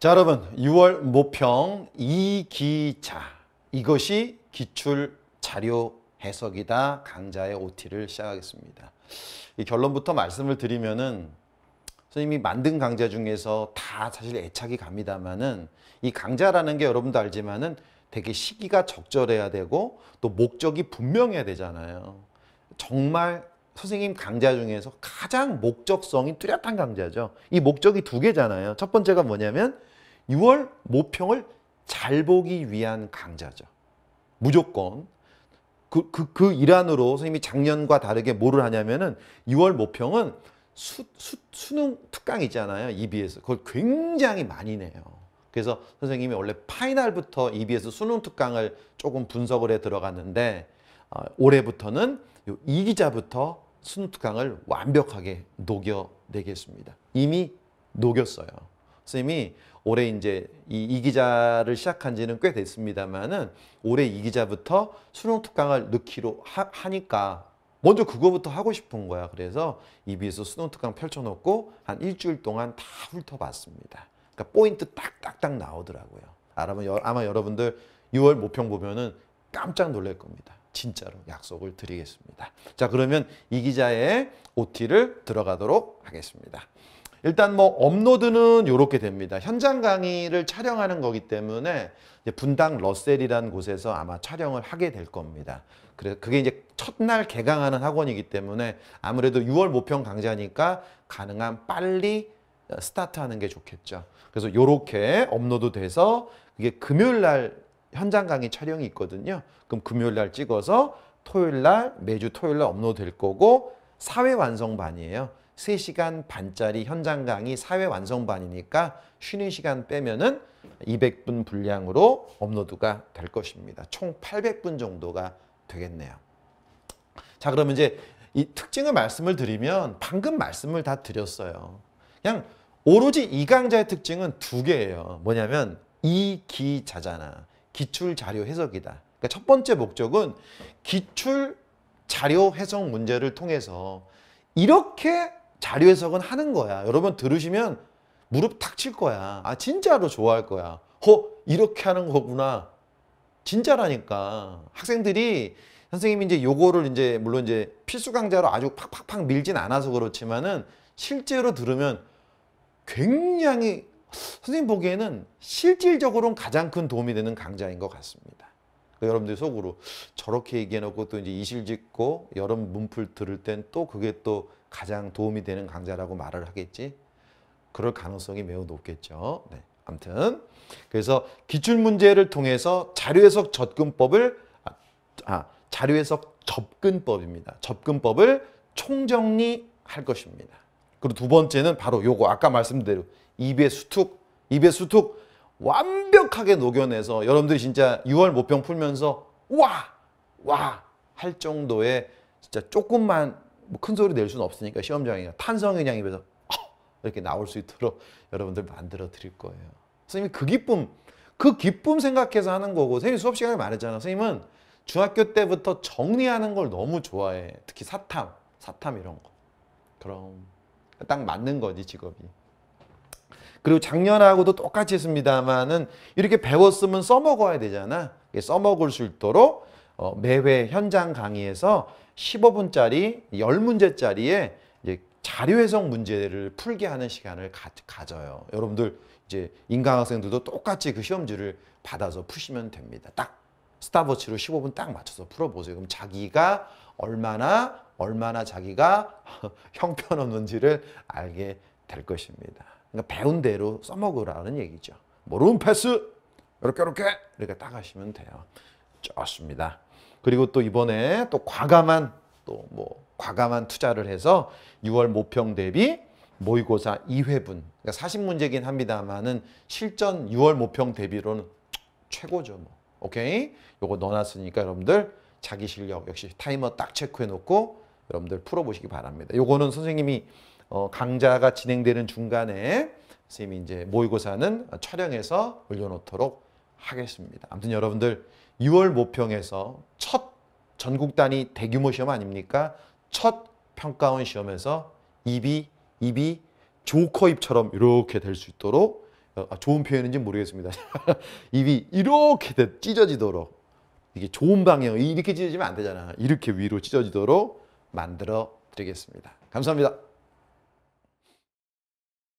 자 여러분 6월 모평 이기차 이것이 기출 자료 해석이다 강좌의 OT를 시작하겠습니다. 이 결론부터 말씀을 드리면은 선생님이 만든 강좌 중에서 다 사실 애착이 갑니다만은 이 강좌라는 게 여러분도 알지만은 되게 시기가 적절해야 되고 또 목적이 분명해야 되잖아요. 정말 선생님 강좌 중에서 가장 목적성이 뚜렷한 강좌죠. 이 목적이 두 개잖아요. 첫 번째가 뭐냐면 6월 모평을 잘 보기 위한 강좌죠. 무조건. 그, 그, 그 일환으로 선생님이 작년과 다르게 뭐를 하냐면은 6월 모평은 수, 수, 수능 특강이잖아요. EBS. 그걸 굉장히 많이 내요. 그래서 선생님이 원래 파이널부터 EBS 수능 특강을 조금 분석을 해 들어갔는데 어, 올해부터는 이기자부터 수능 특강을 완벽하게 녹여내겠습니다. 이미 녹였어요. 선생님이 올해 이제 이, 이 기자를 시작한 지는 꽤 됐습니다만은 올해 이 기자부터 수능 특강을 넣기로 하, 하니까 먼저 그거부터 하고 싶은 거야. 그래서 EBS 수능 특강 펼쳐놓고 한 일주일 동안 다 훑어봤습니다. 그러니까 포인트 딱딱딱 나오더라고요. 아마, 아마 여러분들 6월 모평 보면은 깜짝 놀랄 겁니다. 진짜로 약속을 드리겠습니다. 자 그러면 이 기자의 OT를 들어가도록 하겠습니다. 일단 뭐 업로드는 이렇게 됩니다. 현장 강의를 촬영하는 거기 때문에 분당 러셀이라는 곳에서 아마 촬영을 하게 될 겁니다. 그래서 그게 이제 첫날 개강하는 학원이기 때문에 아무래도 6월 모평 강좌니까 가능한 빨리 어, 스타트하는 게 좋겠죠. 그래서 이렇게 업로드 돼서 이게 금요일 날 현장 강의 촬영이 있거든요. 그럼 금요일 날 찍어서 토요일 날 매주 토요일 날 업로드 될 거고 사회 완성반이에요. 3시간 반짜리 현장 강의 사회 완성반이니까 쉬는 시간 빼면은 200분 분량으로 업로드가 될 것입니다. 총 800분 정도가 되겠네요. 자, 그러면 이제 이 특징을 말씀을 드리면 방금 말씀을 다 드렸어요. 그냥 오로지 이 강좌의 특징은 두 개예요. 뭐냐면 이 기자잖아. 기출자료 해석이다. 그러니까 첫 번째 목적은 기출자료 해석 문제를 통해서 이렇게 자료 해석은 하는 거야. 여러분 들으시면 무릎 탁 칠 거야. 아 진짜로 좋아할 거야. 허 어, 이렇게 하는 거구나. 진짜라니까. 학생들이 선생님이 이제 요거를 이제 물론 이제 필수 강좌로 아주 팍팍팍 밀진 않아서 그렇지만은 실제로 들으면 굉장히 선생님 보기에는 실질적으로는 가장 큰 도움이 되는 강좌인 것 같습니다. 그 여러분들 속으로 저렇게 얘기해놓고 또 이제 이실 짓고 여름 문풀 들을 땐 또 그게 또 가장 도움이 되는 강좌라고 말을 하겠지. 그럴 가능성이 매우 높겠죠. 네. 아무튼 그래서 기출문제를 통해서 자료해석 접근법을 아, 아 자료해석 접근법입니다. 접근법을 총정리할 것입니다. 그리고 두 번째는 바로 요거 아까 말씀대로 입에 수툭 입에 수툭 완벽하게 녹여내서 여러분들이 진짜 6월 모평 풀면서 와! 와! 할 정도의 진짜 조금만 뭐큰 소리 낼 수는 없으니까 시험장이나 탄성의 양 입에서 어! 이렇게 나올 수 있도록 여러분들 만들어 드릴 거예요. 선생님이 그 기쁨, 그 기쁨 생각해서 하는 거고 선생님 수업 시간에 말했잖아. 선생님은 중학교 때부터 정리하는 걸 너무 좋아해. 특히 사탐, 사탐 이런 거. 그럼 딱 맞는 거지 직업이. 그리고 작년하고도 똑같이 했습니다만은 이렇게 배웠으면 써먹어야 되잖아. 써먹을 수 있도록 어, 매회 현장 강의에서 15분짜리 10문제짜리의 자료 해석 문제를 풀게 하는 시간을 가, 져요 여러분들 이제 인강학생들도 똑같이 그 시험지를 받아서 푸시면 됩니다. 딱 스타버치로 15분 딱 맞춰서 풀어보세요. 그럼 자기가 얼마나 얼마나 자기가 형편없는지를 알게 될 것입니다. 그러니까 배운 대로 써먹으라는 얘기죠. 모르 패스 이렇게 이렇게 이렇게 딱 하시면 돼요. 좋습니다. 그리고 또 이번에 또 과감한 또 뭐 과감한 투자를 해서 6월 모평 대비 모의고사 2회분 그러니까 40문제긴 합니다만은 실전 6월 모평 대비로는 최고죠. 뭐. 오케이? 요거 넣어놨으니까 여러분들 자기 실력 역시 타이머 딱 체크해 놓고 여러분들 풀어보시기 바랍니다. 요거는 선생님이 어, 강좌가 진행되는 중간에 선생님이 이제 모의고사는 촬영해서 올려놓도록 하겠습니다. 아무튼 여러분들 6월 모평에서 첫 전국 단위 대규모 시험 아닙니까? 첫 평가원 시험에서 입이 입이 조커 입처럼 이렇게 될 수 있도록 어, 아, 좋은 표현인지 모르겠습니다. 입이 이렇게 돼, 찢어지도록 이게 좋은 방향 이렇게 찢어지면 안 되잖아. 이렇게 위로 찢어지도록 만들어 드리겠습니다. 감사합니다.